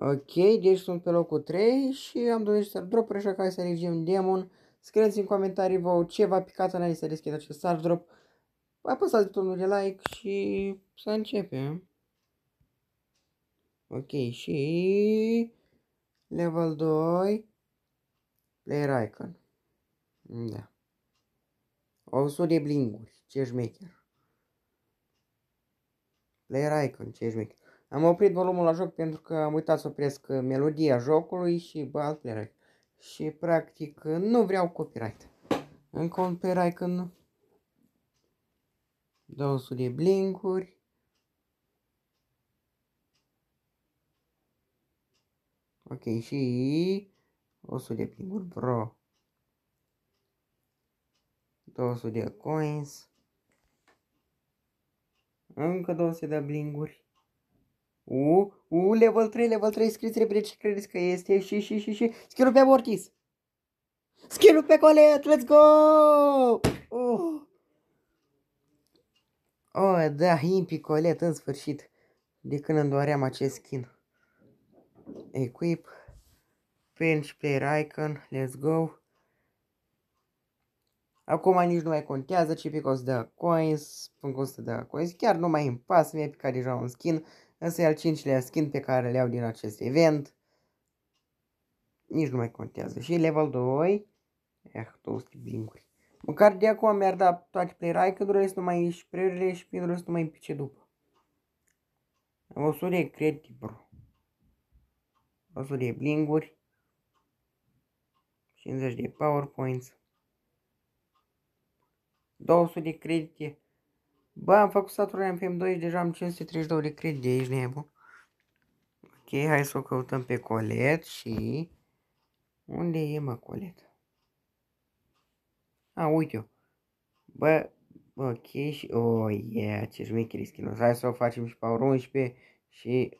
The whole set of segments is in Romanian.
Ok, deci sunt pe locul 3 și am 20 de drop așa ca să alegem Demon. Scrieți în comentarii vouă ce v-a picat înainte să deschid acest star drop. Apăsați butonul de like și să începem. Ok, și level 2 player icon. Da. 100 de blinguri, ce șmecher. Player icon, ce șmecher. Am oprit volumul la joc pentru că am uitat să opresc melodia jocului și bă, altele. Și practic nu vreau copyright. Încă un copyright când nu. 200 de blinkuri. Ok, și 100 de pinguri bro. 200 de coins. Încă 200 de blinguri. U, U, level 3, level 3, scrieți repede ce credeți că este și, și, și, și, skill pe Mortis. skill pe Colet, let's go! Uh. Oh, da, impi Colet, în sfârșit. De când îmi doream acest skin. Equip, Pinch Player Icon, let's go. Acum nici nu mai contează ce pic o să dă coins, până o să dă coins, chiar nu mai îmi pasă, mi-a picat deja un skin, însă e al cincilea skin pe care le iau din acest event. Nici nu mai contează. Și level 2, eh, 200 binguri. Măcar de acum mi-ar da toate play rai că să nu mai și prerile și pinurile să nu mai pice după. O să de credit, bro. O să de blinguri. 50 de powerpoints. 200 de credite. Bă, am făcut saturarea în PM2 deja am 532 de credite, aici, nebun. Ok, hai să o căutăm pe Colet și... Unde e, mă, Colet? A, uite-o. Bă, ok, și... O, Oh, ia, yeah, ce șmecheri schinos. Hai să o facem și pe 11 și...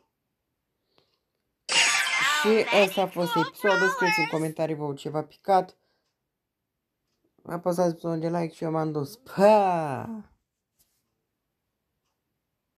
Și ăsta a fost episodul. Scrieți în comentarii vă ceva picat apăsați butonul de like și eu m-am dus. Pa!